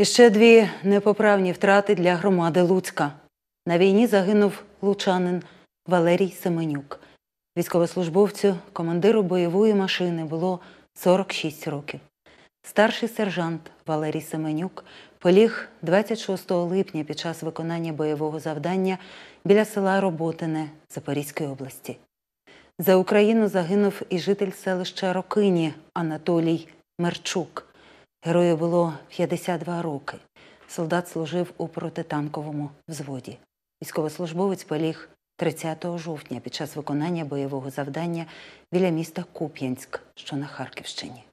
І ще дві непоправні втрати для громади Луцька. На війні загинув лучанин Валерій Семенюк. Військовослужбовцю, командиру бойової машини, було 46 років. Старший сержант Валерій Семенюк поліг 26 липня під час виконання бойового завдання біля села Роботине Запорізької області. За Україну загинув і житель селища Рокині Анатолій Мерчук. Герою було 52 роки. Солдат служив у протитанковому взводі. Військовослужбовець поліг 30 жовтня під час виконання бойового завдання біля міста Куп'янськ, що на Харківщині.